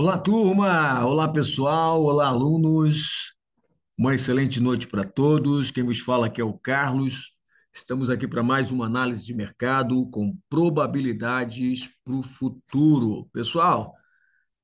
Olá, turma! Olá, pessoal! Olá, alunos! Uma excelente noite para todos. Quem vos fala aqui é o Carlos. Estamos aqui para mais uma análise de mercado com probabilidades para o futuro. Pessoal,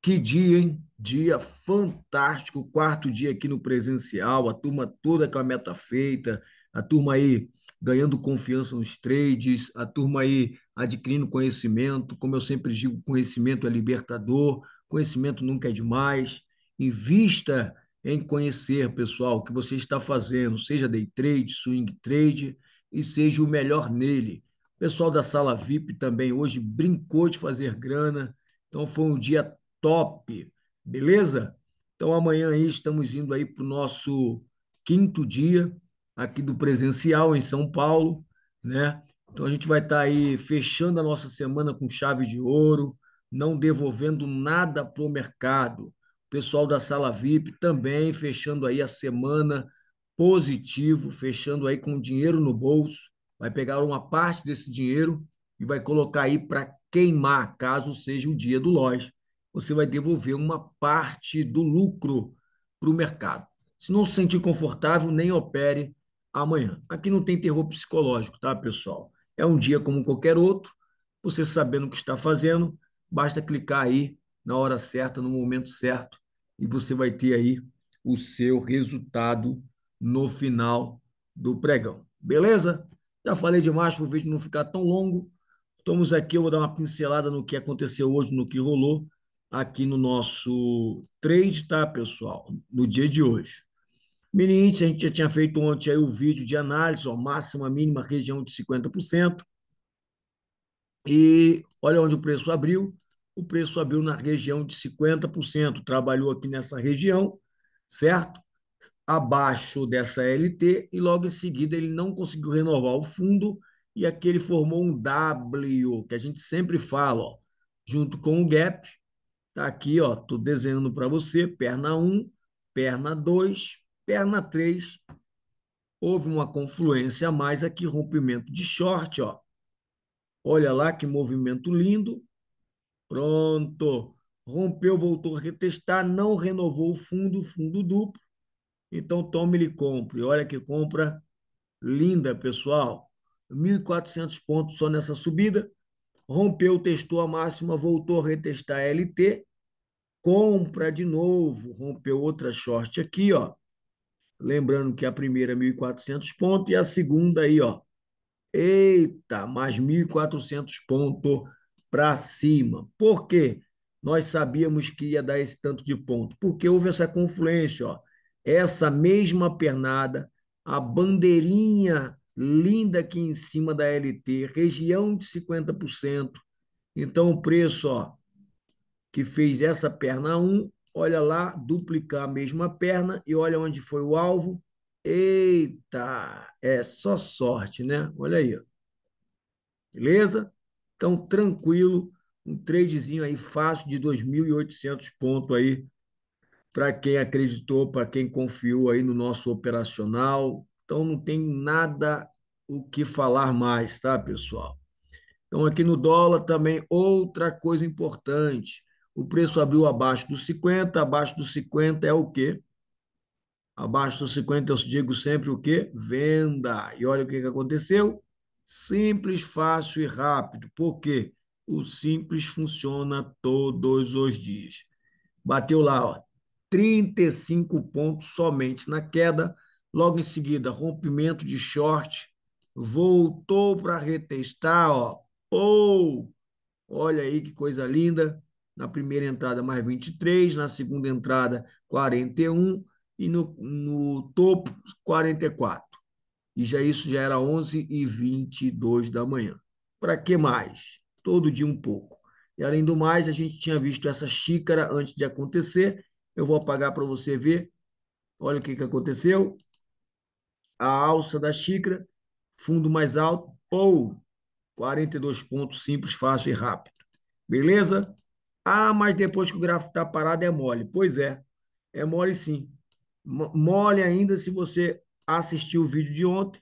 que dia, hein? Dia fantástico, quarto dia aqui no presencial, a turma toda com a meta feita, a turma aí ganhando confiança nos trades, a turma aí adquirindo conhecimento. Como eu sempre digo, conhecimento é libertador Conhecimento nunca é demais. Invista em conhecer, pessoal, o que você está fazendo, seja day trade, swing trade, e seja o melhor nele. O pessoal da sala VIP também hoje brincou de fazer grana, então foi um dia top, beleza? Então amanhã aí estamos indo aí para o nosso quinto dia aqui do presencial em São Paulo, né? Então a gente vai estar tá aí fechando a nossa semana com chave de ouro, não devolvendo nada para o mercado. O pessoal da sala VIP também fechando aí a semana positivo, fechando aí com dinheiro no bolso. Vai pegar uma parte desse dinheiro e vai colocar aí para queimar, caso seja o dia do loja. Você vai devolver uma parte do lucro para o mercado. Se não se sentir confortável, nem opere amanhã. Aqui não tem terror psicológico, tá, pessoal? É um dia como qualquer outro. Você sabendo o que está fazendo, Basta clicar aí na hora certa, no momento certo, e você vai ter aí o seu resultado no final do pregão. Beleza? Já falei demais para o vídeo não ficar tão longo. Estamos aqui, eu vou dar uma pincelada no que aconteceu hoje, no que rolou aqui no nosso trade, tá, pessoal? No dia de hoje. Mini índice, a gente já tinha feito ontem aí o vídeo de análise, ó, máxima, mínima, região de 50%. E olha onde o preço abriu. O preço abriu na região de 50%, trabalhou aqui nessa região, certo? Abaixo dessa LT, e logo em seguida ele não conseguiu renovar o fundo, e aqui ele formou um W, que a gente sempre fala, ó, junto com o gap. Tá aqui, ó, estou desenhando para você, perna 1, perna 2, perna 3. Houve uma confluência a mais aqui, rompimento de short, ó. Olha lá que movimento lindo. Pronto. Rompeu, voltou a retestar, não renovou o fundo, fundo duplo. Então tome-lhe compre. Olha que compra linda, pessoal. 1.400 pontos só nessa subida. Rompeu, testou a máxima, voltou a retestar a LT. Compra de novo, rompeu outra short aqui, ó. Lembrando que a primeira 1.400 é pontos e a segunda aí, ó, Eita, mais 1.400 pontos para cima. Por quê? Nós sabíamos que ia dar esse tanto de ponto, porque houve essa confluência, ó. Essa mesma pernada, a bandeirinha linda aqui em cima da LT, região de 50%. Então o preço, ó, que fez essa perna 1, olha lá, duplicar a mesma perna e olha onde foi o alvo, Eita, é só sorte, né? Olha aí. Ó. Beleza? Então, tranquilo, um tradezinho aí fácil de 2.800 pontos aí para quem acreditou, para quem confiou aí no nosso operacional. Então, não tem nada o que falar mais, tá, pessoal? Então, aqui no dólar também, outra coisa importante. O preço abriu abaixo dos 50, abaixo dos 50 é o quê? Abaixo dos 50, eu digo sempre o quê? Venda. E olha o que, que aconteceu. Simples, fácil e rápido. Por quê? O simples funciona todos os dias. Bateu lá, ó, 35 pontos somente na queda. Logo em seguida, rompimento de short. Voltou para retestar, ó. Ou, oh! olha aí que coisa linda. Na primeira entrada, mais 23. Na segunda entrada, 41 e no, no topo 44. E já isso já era 11 e 22 da manhã. Para que mais? Todo dia um pouco. E além do mais, a gente tinha visto essa xícara antes de acontecer. Eu vou apagar para você ver. Olha o que, que aconteceu. A alça da xícara, fundo mais alto, ou 42 pontos simples, fácil e rápido. Beleza? Ah, mas depois que o gráfico está parado é mole. Pois é, é mole sim. Mole ainda se você assistir o vídeo de ontem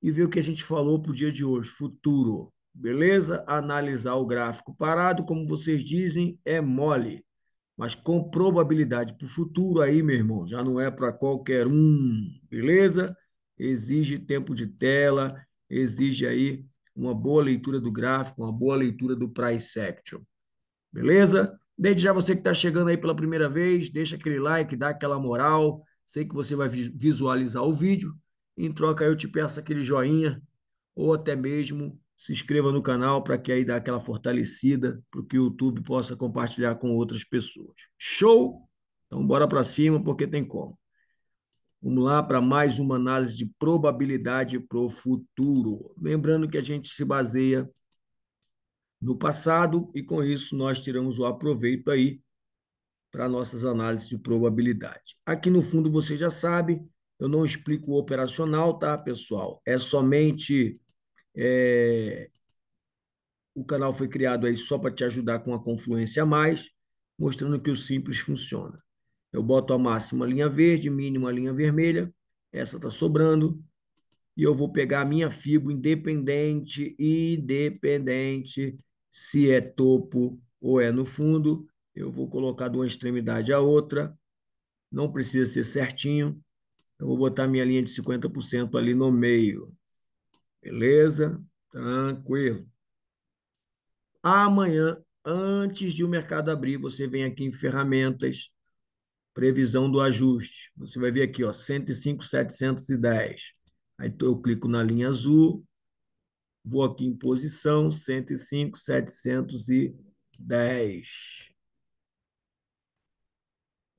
e ver o que a gente falou para o dia de hoje, futuro. Beleza? Analisar o gráfico parado, como vocês dizem, é mole. Mas com probabilidade para o futuro aí, meu irmão, já não é para qualquer um, beleza? Exige tempo de tela, exige aí uma boa leitura do gráfico, uma boa leitura do price action. Beleza? Desde já você que está chegando aí pela primeira vez, deixa aquele like, dá aquela moral. Sei que você vai visualizar o vídeo. Em troca, eu te peço aquele joinha ou até mesmo se inscreva no canal para que aí dá aquela fortalecida para que o YouTube possa compartilhar com outras pessoas. Show? Então bora para cima porque tem como. Vamos lá para mais uma análise de probabilidade para o futuro. Lembrando que a gente se baseia no passado, e com isso nós tiramos o aproveito aí para nossas análises de probabilidade. Aqui no fundo você já sabe, eu não explico o operacional, tá, pessoal? É somente. É... O canal foi criado aí só para te ajudar com a confluência a mais, mostrando que o simples funciona. Eu boto a máxima linha verde, mínima linha vermelha, essa está sobrando, e eu vou pegar a minha FIBO independente, independente se é topo ou é no fundo, eu vou colocar de uma extremidade à outra, não precisa ser certinho, eu vou botar minha linha de 50% ali no meio. Beleza? Tranquilo. Amanhã, antes de o mercado abrir, você vem aqui em ferramentas, previsão do ajuste. Você vai ver aqui, ó, 105,710. Aí eu clico na linha azul, Vou aqui em posição 105, 710.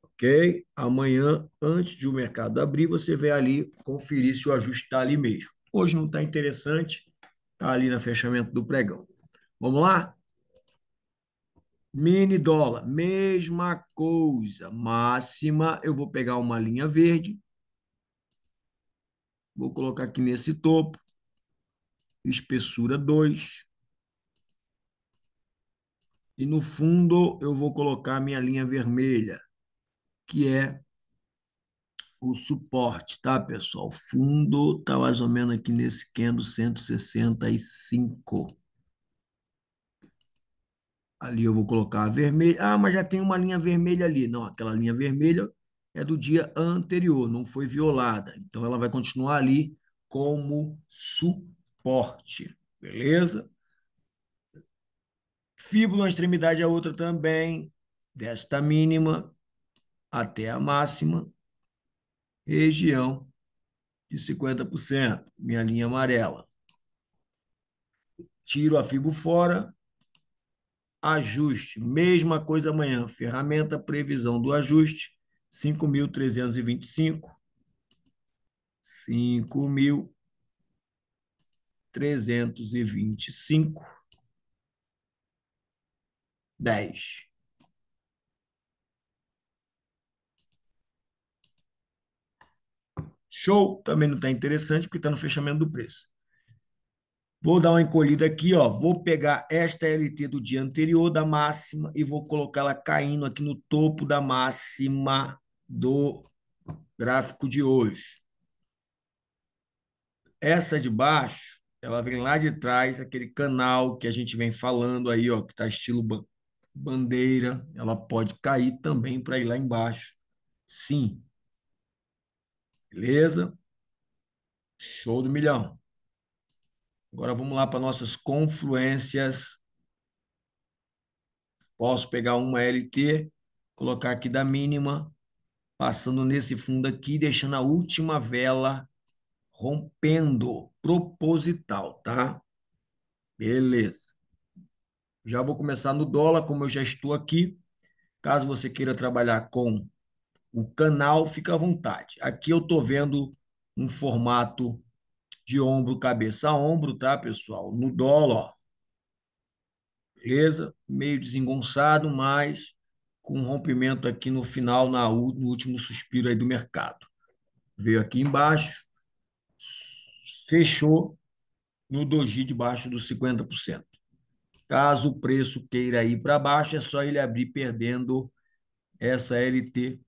Ok? Amanhã, antes de o mercado abrir, você vê ali, conferir se o ajuste está ali mesmo. Hoje não está interessante, está ali no fechamento do pregão. Vamos lá? Mini dólar, mesma coisa. Máxima, eu vou pegar uma linha verde. Vou colocar aqui nesse topo espessura 2. E no fundo eu vou colocar minha linha vermelha, que é o suporte, tá, pessoal? O fundo está mais ou menos aqui nesse Kendo 165. Ali eu vou colocar a vermelha. Ah, mas já tem uma linha vermelha ali. Não, aquela linha vermelha é do dia anterior, não foi violada. Então ela vai continuar ali como suporte porte, beleza? Fíbula, uma extremidade é outra também, desta mínima até a máxima, região de 50%, minha linha amarela. Tiro a fibra fora, ajuste, mesma coisa amanhã, ferramenta, previsão do ajuste, 5.325, 5.325. 325, 10. Show também não está interessante, porque está no fechamento do preço. Vou dar uma encolhida aqui, ó. Vou pegar esta LT do dia anterior da máxima e vou colocar ela caindo aqui no topo da máxima do gráfico de hoje. Essa de baixo ela vem lá de trás, aquele canal que a gente vem falando aí, ó, que tá estilo bandeira, ela pode cair também para ir lá embaixo. Sim. Beleza? Show do milhão. Agora vamos lá para nossas confluências. Posso pegar uma LT, colocar aqui da mínima, passando nesse fundo aqui, deixando a última vela rompendo, proposital, tá? Beleza. Já vou começar no dólar, como eu já estou aqui. Caso você queira trabalhar com o canal, fica à vontade. Aqui eu estou vendo um formato de ombro, cabeça a ombro, tá, pessoal? No dólar, ó. Beleza? Meio desengonçado, mas com um rompimento aqui no final, na, no último suspiro aí do mercado. Veio aqui embaixo, fechou no doji debaixo dos 50%. Caso o preço queira ir para baixo, é só ele abrir perdendo essa LT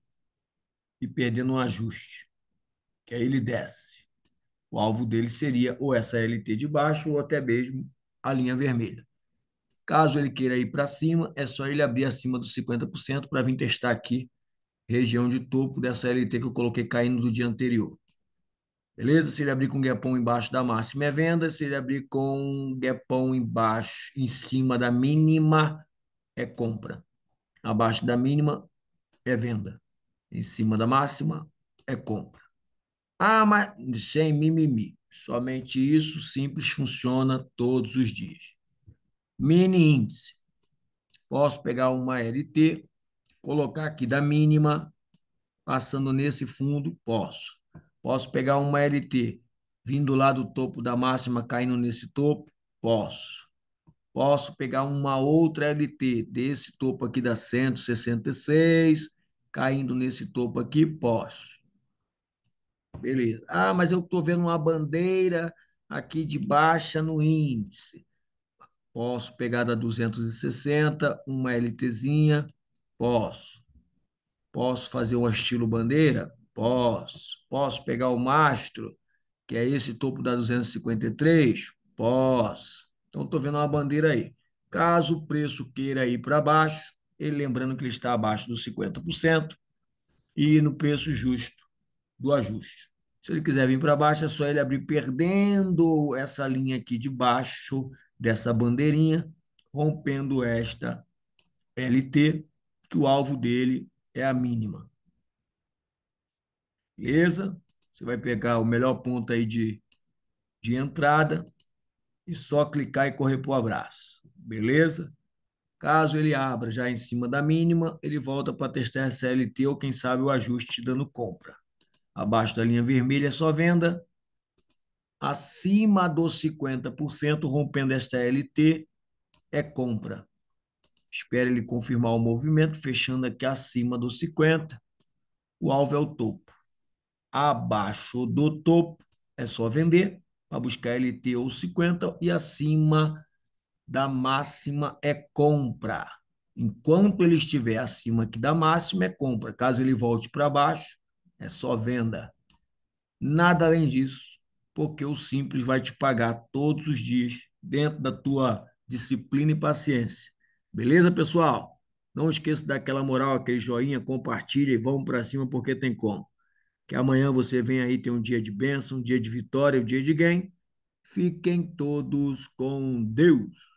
e perdendo um ajuste, que aí ele desce. O alvo dele seria ou essa LT de baixo ou até mesmo a linha vermelha. Caso ele queira ir para cima, é só ele abrir acima dos 50% para vir testar aqui região de topo dessa LT que eu coloquei caindo do dia anterior. Beleza? Se ele abrir com gapão embaixo da máxima é venda, se ele abrir com gapão embaixo, em cima da mínima é compra. Abaixo da mínima é venda. Em cima da máxima é compra. Ah, mas sem mimimi. Somente isso simples funciona todos os dias. Mini índice. Posso pegar uma LT, colocar aqui da mínima, passando nesse fundo, posso Posso pegar uma LT vindo lá do topo da máxima, caindo nesse topo? Posso. Posso pegar uma outra LT desse topo aqui da 166, caindo nesse topo aqui? Posso. Beleza. Ah, mas eu estou vendo uma bandeira aqui de baixa no índice. Posso pegar da 260, uma LTzinha? Posso. Posso fazer um estilo bandeira? Posso. Posso pegar o mastro, que é esse topo da 253? Posso. Então, estou vendo uma bandeira aí. Caso o preço queira ir para baixo, ele lembrando que ele está abaixo dos 50%, e no preço justo do ajuste. Se ele quiser vir para baixo, é só ele abrir perdendo essa linha aqui de baixo dessa bandeirinha, rompendo esta LT, que o alvo dele é a mínima. Beleza? Você vai pegar o melhor ponto aí de, de entrada e só clicar e correr para o abraço. Beleza? Caso ele abra já em cima da mínima, ele volta para testar a CLT ou quem sabe o ajuste dando compra. Abaixo da linha vermelha é só venda. Acima dos 50%, rompendo esta LT, é compra. Espera ele confirmar o movimento, fechando aqui acima dos 50%. O alvo é o topo abaixo do topo é só vender para buscar LT ou 50 e acima da máxima é compra. Enquanto ele estiver acima aqui da máxima é compra. Caso ele volte para baixo, é só venda. Nada além disso, porque o simples vai te pagar todos os dias dentro da tua disciplina e paciência. Beleza, pessoal? Não esqueça daquela moral, aquele joinha, compartilha e vamos para cima porque tem como. Que amanhã você venha aí ter um dia de bênção, um dia de vitória, um dia de ganho. Fiquem todos com Deus.